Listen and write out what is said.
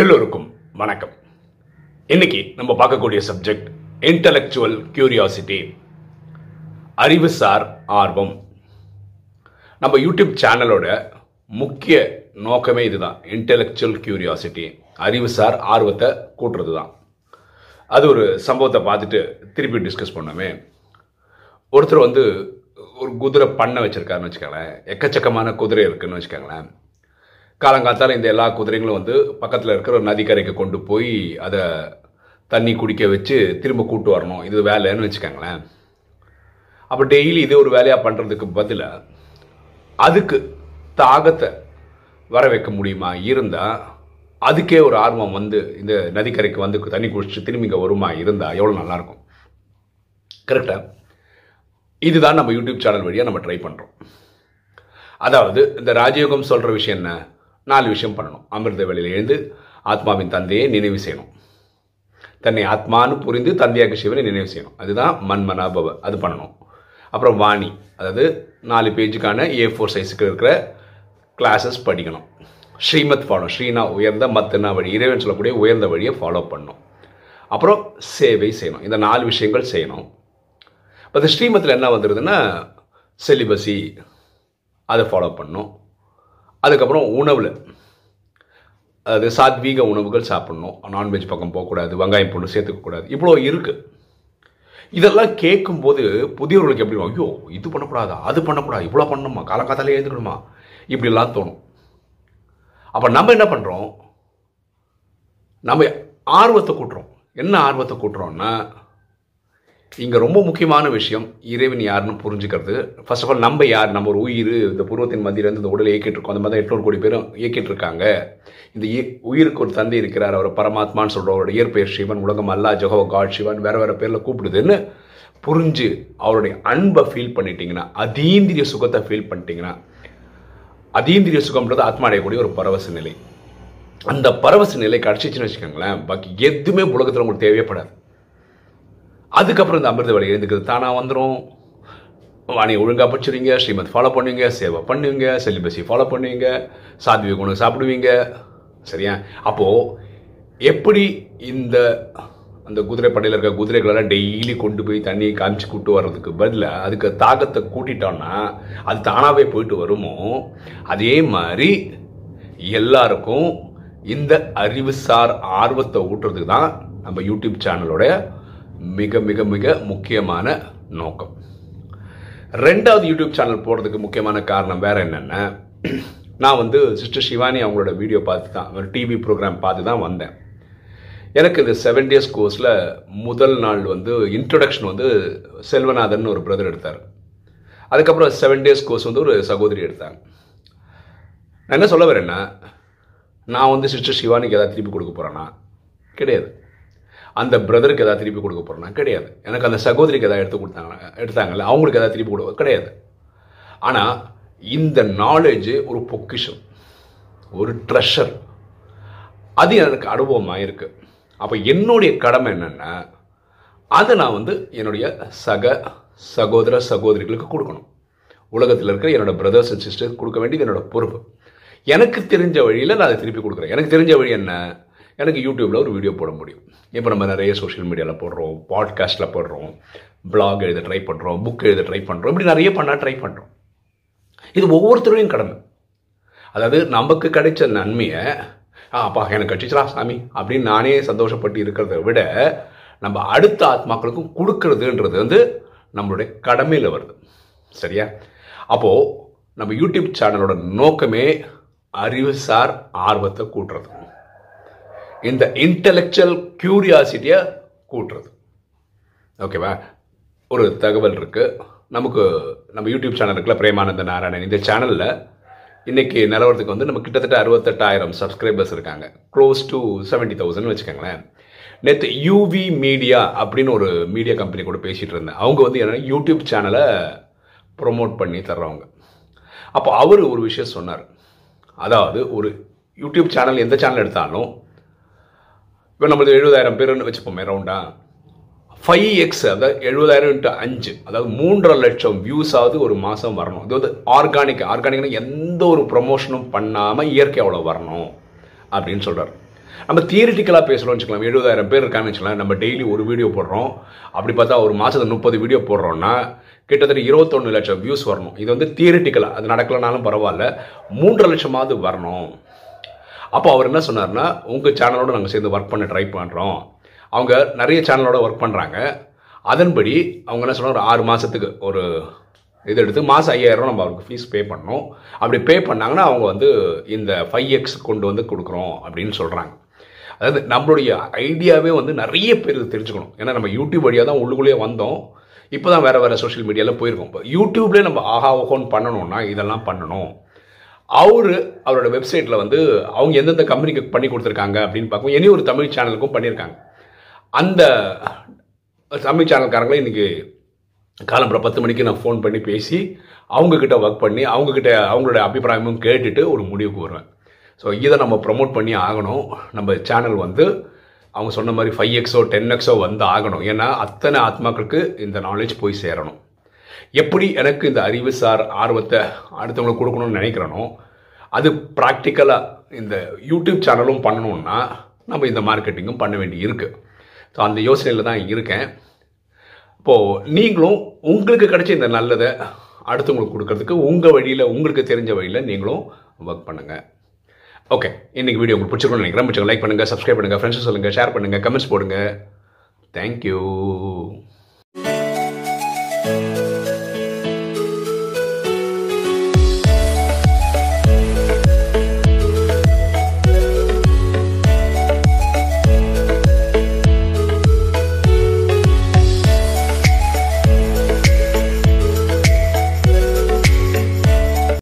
எல்லோருக்கும் வணக்கம் இன்னைக்கு நம்ம பார்க்கக்கூடிய சப்ஜெக்ட் இன்டலெக்சுவல் கியூரியாசிட்டி அறிவுசார் ஆர்வம் நம்ம யூடியூப் சேனலோட முக்கிய நோக்கமே இதுதான் இன்டலெக்சுவல் கியூரியாசிட்டி அறிவுசார் ஆர்வத்தை கூட்டுறது தான் அது ஒரு சம்பவத்தை பார்த்துட்டு திருப்பி டிஸ்கஸ் பண்ணோமே ஒருத்தர் வந்து ஒரு குதிரை பண்ணை வச்சுருக்காருன்னு வச்சுக்கோங்களேன் எக்கச்சக்கமான குதிரை இருக்குதுன்னு வச்சுக்கோங்களேன் காலங்காத்தால் இந்த எல்லா குதிரைகளும் வந்து பக்கத்தில் இருக்கிற ஒரு நதிக்கரைக்கு கொண்டு போய் அதை தண்ணி குடிக்க வச்சு திரும்ப கூட்டு வரணும் இது வேலைன்னு வச்சுக்கோங்களேன் அப்போ டெய்லி இது ஒரு வேலையாக பண்ணுறதுக்கு பதிலாக அதுக்கு தாகத்தை வர வைக்க முடியுமா இருந்தால் அதுக்கே ஒரு ஆர்வம் வந்து இந்த நதிக்கரைக்கு வந்து தண்ணி குடிச்சிட்டு திரும்பி இங்கே வருமா இருந்தால் எவ்வளோ நல்லாயிருக்கும் கரெக்டாக இதுதான் நம்ம யூடியூப் சேனல் வழியாக நம்ம ட்ரை பண்ணுறோம் அதாவது இந்த ராஜயோகம் சொல்கிற விஷயம் என்ன நாலு விஷயம் பண்ணணும் அமிர்த வேலையில் எழுந்து ஆத்மாவின் தந்தையை நினைவு செய்யணும் தன்னை ஆத்மானு புரிந்து தந்தையாக சிவனை நினைவு செய்யணும் அதுதான் மண்மனா பவ அது பண்ணணும் அப்புறம் வாணி அதாவது நாலு பேஜுக்கான ஏ ஃபோர் சைஸுக்கு இருக்கிற கிளாஸஸ் படிக்கணும் ஸ்ரீமத் ஃபாலோ ஸ்ரீனா உயர்ந்த மத்தனா வழி இறைவன் சொல்லக்கூடிய உயர்ந்த வழியை ஃபாலோ பண்ணணும் அப்புறம் சேவை செய்யணும் இந்த நாலு விஷயங்கள் செய்யணும் பட் ஸ்ரீமத்தில் என்ன வந்துடுதுன்னா செலிபஸி அதை ஃபாலோ பண்ணும் அதுக்கப்புறம் உணவில் அது சாத்வீக உணவுகள் சாப்பிட்ணும் நான்வெஜ் பக்கம் போகக்கூடாது வெங்காயம் பொண்ணு சேர்த்துக்கக்கூடாது இவ்வளோ இருக்குது இதெல்லாம் கேட்கும்போது புதியவர்களுக்கு எப்படி ஐயோ இது பண்ணக்கூடாது அது பண்ணக்கூடாது இவ்வளோ பண்ணணுமா காலங்காத்தாலே எழுந்துக்கணுமா இப்படிலாம் தோணும் அப்போ நம்ம என்ன பண்ணுறோம் நம்ம ஆர்வத்தை கூட்டுறோம் என்ன ஆர்வத்தை கூட்டுறோம்னா இங்கே ரொம்ப முக்கியமான விஷயம் இறைவன் யாருன்னு புரிஞ்சுக்கிறது ஃபர்ஸ்ட் ஆஃப் ஆல் நம்ம யார் நம்ம ஒரு உயிர் இந்த பூர்வத்தின் மத்தியிலேருந்து இந்த உடலை இயக்கிட்டு இருக்கோம் அந்த மாதிரி எட்நூறு கோடி பேரும் இயக்கிட்டு இருக்காங்க இந்த உயிருக்கு ஒரு தந்தை இருக்கிறார் அவர் பரமாத்மான்னு சொல்கிற அவருடைய இயற்பெயர் சிவன் உலகம் அல்லா ஜெகோ காட் சிவன் வேறு வேறு பேரில் கூப்பிடுதுன்னு புரிஞ்சு அவருடைய அன்பை ஃபீல் பண்ணிட்டீங்கன்னா அதீந்திரிய சுகத்தை ஃபீல் பண்ணிட்டீங்கன்னா அதீந்திரிய சுகம்ன்றது ஆத்மா அடையக்கூடிய ஒரு பரவச நிலை அந்த பரவச நிலை கிடச்சிச்சின்னு வச்சுக்கோங்களேன் பாக்கி எதுவுமே உலகத்தில் உங்களுக்கு தேவையப்படாது அதுக்கப்புறம் இந்த அமிர்த வேலை எழுந்துக்கிறது தானாக வந்துடும் வாணி ஒழுங்காக படிச்சுருவீங்க ஸ்ரீமத் ஃபாலோ பண்ணுவீங்க சேவை பண்ணுவீங்க செலிபஸி ஃபாலோ பண்ணுவீங்க சாத்விக குணம் சாப்பிடுவீங்க சரியா அப்போது எப்படி இந்த அந்த குதிரை படையில் இருக்க குதிரைகளெல்லாம் டெய்லி கொண்டு போய் தண்ணி காமிச்சு கூட்டு வர்றதுக்கு பதிலாக அதுக்கு தாகத்தை கூட்டிட்டோம்னா அது தானாகவே போயிட்டு வருமோ அதே மாதிரி எல்லாருக்கும் இந்த அறிவுசார் ஆர்வத்தை ஊட்டுறதுக்கு தான் நம்ம யூடியூப் சேனலோட மிக மிக மிக முக்கியமான நோக்கம் ரெண்டாவது யூடியூப் சேனல் போடுறதுக்கு முக்கியமான காரணம் வேறு என்னென்னா நான் வந்து சிஸ்டர் சிவானி அவங்களோட வீடியோ பார்த்து தான் ஒரு டிவி ப்ரோக்ராம் பார்த்து தான் வந்தேன் எனக்கு இந்த செவன் டேஸ் கோர்ஸில் முதல் நாள் வந்து இன்ட்ரொடக்ஷன் வந்து செல்வநாதன் ஒரு பிரதர் எடுத்தார் அதுக்கப்புறம் செவன் டேஸ் கோர்ஸ் வந்து ஒரு சகோதரி எடுத்தாங்க நான் என்ன சொல்ல வரேன்னா நான் வந்து சிஸ்டர் சிவானிக்கு எதாவது திருப்பி கொடுக்க போகிறேன்னா கிடையாது அந்த பிரதருக்கு எதாவது திருப்பி கொடுக்க போகிறோம்னா கிடையாது எனக்கு அந்த சகோதரிக்கு எதாவது எடுத்து கொடுத்தாங்க எடுத்தாங்கல்ல அவங்களுக்கு எதாவது திருப்பி கொடுக்க கிடையாது ஆனால் இந்த நாலேஜ் ஒரு பொக்கிஷம் ஒரு ட்ரெஷர் அது எனக்கு அனுபவமாக இருக்குது அப்போ என்னுடைய கடமை என்னென்னா அதை நான் வந்து என்னுடைய சக சகோதர சகோதரிகளுக்கு கொடுக்கணும் உலகத்தில் இருக்கிற என்னோட பிரதர்ஸ் அண்ட் சிஸ்டர்ஸ் கொடுக்க வேண்டியது என்னோட பொறுப்பு எனக்கு தெரிஞ்ச வழியில் நான் அதை திருப்பி கொடுக்குறேன் எனக்கு தெரிஞ்ச வழி என்ன எனக்கு யூடியூப்பில் ஒரு வீடியோ போட முடியும் இப்போ நம்ம நிறைய சோஷியல் மீடியாவில் போடுறோம் பாட்காஸ்ட்டில் போடுறோம் பிளாக் எழுத ட்ரை பண்ணுறோம் புக் எழுத ட்ரை பண்ணுறோம் இப்படி நிறைய பண்ணால் ட்ரை பண்ணுறோம் இது ஒவ்வொருத்தரையும் கடமை அதாவது நமக்கு கிடைச்ச நன்மையை ஆ அப்பா எனக்கு கட்சிச்சலா சாமி அப்படின்னு நானே சந்தோஷப்பட்டு இருக்கிறத விட நம்ம அடுத்த ஆத்மாக்களுக்கும் கொடுக்கறதுன்றது வந்து நம்மளுடைய கடமையில் வருது சரியா அப்போது நம்ம யூடியூப் சேனலோட நோக்கமே அறிவுசார் ஆர்வத்தை கூட்டுறது இந்த இன்டலெக்சுவல் க்யூரியாசிட்டியை கூட்டுறது ஓகேவா ஒரு தகவல் இருக்குது நமக்கு நம்ம யூடியூப் சேனல் இருக்குல்ல பிரேமானந்த நாராயணன் இந்த சேனலில் இன்றைக்கி நிலவரத்துக்கு வந்து நம்ம கிட்டத்தட்ட அறுபத்தெட்டாயிரம் சப்ஸ்கிரைபர்ஸ் இருக்காங்க க்ளோஸ் டு செவன்ட்டி தௌசண்ட் வச்சுக்கோங்களேன் நேற்று யூவி மீடியா அப்படின்னு ஒரு மீடியா கம்பெனி கூட பேசிகிட்டு இருந்தேன் அவங்க வந்து என்னென்னா யூடியூப் சேனலை ப்ரொமோட் பண்ணி தர்றவங்க அப்போ அவர் ஒரு விஷயம் சொன்னார் அதாவது ஒரு யூடியூப் சேனல் எந்த சேனல் எடுத்தாலும் இப்போ நம்மளுக்கு எழுபதாயிரம் பேர்னு வச்சுப்போமே ரவுண்டா ஃபைவ் எக்ஸ் அதாவது எழுபதாயிரம் இன்ட்டு அஞ்சு அதாவது மூன்றரை லட்சம் வியூஸாவது ஒரு மாதம் வரணும் இது வந்து ஆர்கானிக் ஆர்கானிக்னா எந்த ஒரு ப்ரொமோஷனும் பண்ணாமல் இயற்கை அவ்வளோ வரணும் அப்படின்னு சொல்கிறார் நம்ம தியரிட்டிக்கலாக பேசுகிறோம்னு வச்சுக்கலாம் எழுபதாயிரம் பேர் இருக்கான்னு வச்சுக்கலாம் நம்ம டெய்லி ஒரு வீடியோ போடுறோம் அப்படி பார்த்தா ஒரு மாதத்துக்கு முப்பது வீடியோ போடுறோன்னா கிட்டத்தட்ட இருபத்தொன்று லட்சம் வியூஸ் வரணும் இது வந்து தியரிட்டிக்கலாக அது நடக்கலனாலும் பரவாயில்ல மூன்றரை லட்சமாவது வரணும் அப்போ அவர் என்ன சொன்னார்னா உங்கள் சேனலோடு நாங்கள் சேர்ந்து ஒர்க் பண்ண ட்ரை பண்ணுறோம் அவங்க நிறைய சேனலோட ஒர்க் பண்ணுறாங்க அதன்படி அவங்க என்ன சொன்னால் ஒரு ஆறு மாதத்துக்கு ஒரு இது எடுத்து மாதம் ஐயாயிரம் நம்ம அவருக்கு ஃபீஸ் பே பண்ணோம் அப்படி பே பண்ணாங்கன்னா அவங்க வந்து இந்த ஃபைவ் எக்ஸ் கொண்டு வந்து கொடுக்குறோம் அப்படின்னு சொல்கிறாங்க அதாவது நம்மளுடைய ஐடியாவே வந்து நிறைய பேர் தெரிஞ்சுக்கணும் ஏன்னா நம்ம யூடியூப் வழியாக தான் உள்ளுக்குள்ளேயே வந்தோம் இப்போ தான் வேறு வேறு சோஷியல் மீடியாவில் போயிருக்கோம் இப்போ யூடியூப்லேயே நம்ம ஆஹா ஓஹோன்னு பண்ணணும்னா இதெல்லாம் பண்ணணும் அவர் அவரோட வெப்சைட்டில் வந்து அவங்க எந்தெந்த கம்பெனிக்கு பண்ணி கொடுத்துருக்காங்க அப்படின்னு பார்க்கும் இனி ஒரு தமிழ் சேனலுக்கும் பண்ணியிருக்காங்க அந்த தமிழ் சேனல்காரங்களே இன்றைக்கி காலம்புற பத்து மணிக்கு நான் ஃபோன் பண்ணி பேசி அவங்கக்கிட்ட ஒர்க் பண்ணி அவங்கக்கிட்ட அவங்களோட அபிப்பிராயமும் கேட்டுட்டு ஒரு முடிவுக்கு வருவேன் ஸோ இதை நம்ம ப்ரொமோட் பண்ணி ஆகணும் நம்ம சேனல் வந்து அவங்க சொன்ன மாதிரி ஃபைவ் எக்ஸோ டென் எக்ஸோ வந்து ஆகணும் ஏன்னா அத்தனை ஆத்மாக்களுக்கு இந்த நாலேஜ் போய் சேரணும் எப்படி எனக்கு இந்த அறிவுசார் ஆர்வத்தை அடுத்தவங்களுக்கு கொடுக்கணும்னு நினைக்கிறேனோ அது ப்ராக்டிக்கலாக இந்த யூடியூப் சேனலும் பண்ணணுன்னா நம்ம இந்த மார்க்கெட்டிங்கும் பண்ண வேண்டி இருக்குது ஸோ அந்த யோசனையில் தான் இருக்கேன் இப்போது நீங்களும் உங்களுக்கு கிடைச்ச இந்த நல்லதை அடுத்தவங்களுக்கு கொடுக்கறதுக்கு உங்கள் வழியில் உங்களுக்கு தெரிஞ்ச வழியில் நீங்களும் ஒர்க் பண்ணுங்கள் ஓகே இன்றைக்கி வீடியோ உங்களுக்கு பிடிச்சிருக்கணும் நினைக்கிறேன் பிடிச்சிங்க லைக் பண்ணுங்கள் சப்ஸ்கிரைப் பண்ணுங்கள் ஃப்ரெண்ட்ஸ் சொல்லுங்கள் ஷேர் பண்ணுங்கள் கமெண்ட்ஸ் போடுங்க தேங்க்யூ